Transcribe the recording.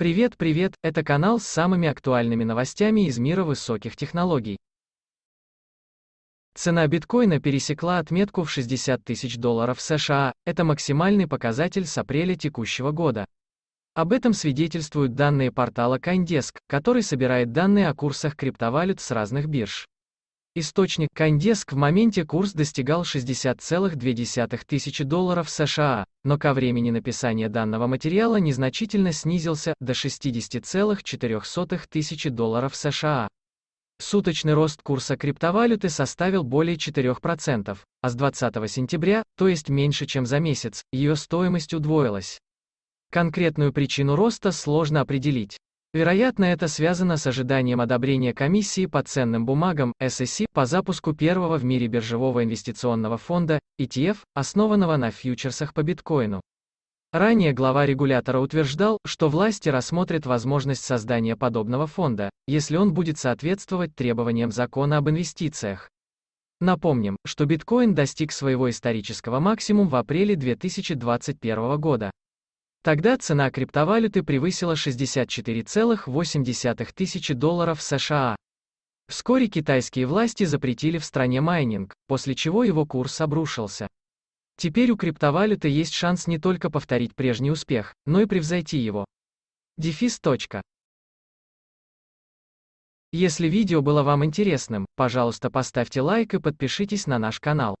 Привет, привет, это канал с самыми актуальными новостями из мира высоких технологий. Цена биткоина пересекла отметку в 60 тысяч долларов США, это максимальный показатель с апреля текущего года. Об этом свидетельствуют данные портала CoinDesk, который собирает данные о курсах криптовалют с разных бирж. Источник Кондеск в моменте курс достигал 60,2 тысячи долларов США, но ко времени написания данного материала незначительно снизился до 60,4 тысячи долларов США. Суточный рост курса криптовалюты составил более 4%, а с 20 сентября, то есть меньше чем за месяц, ее стоимость удвоилась. Конкретную причину роста сложно определить. Вероятно, это связано с ожиданием одобрения комиссии по ценным бумагам SEC по запуску первого в мире биржевого инвестиционного фонда ETF, основанного на фьючерсах по биткоину. Ранее глава регулятора утверждал, что власти рассмотрят возможность создания подобного фонда, если он будет соответствовать требованиям закона об инвестициях. Напомним, что биткоин достиг своего исторического максимума в апреле 2021 года. Тогда цена криптовалюты превысила 64,8 тысячи долларов США. Вскоре китайские власти запретили в стране майнинг, после чего его курс обрушился. Теперь у криптовалюты есть шанс не только повторить прежний успех, но и превзойти его. Дефис. Если видео было вам интересным, пожалуйста поставьте лайк и подпишитесь на наш канал.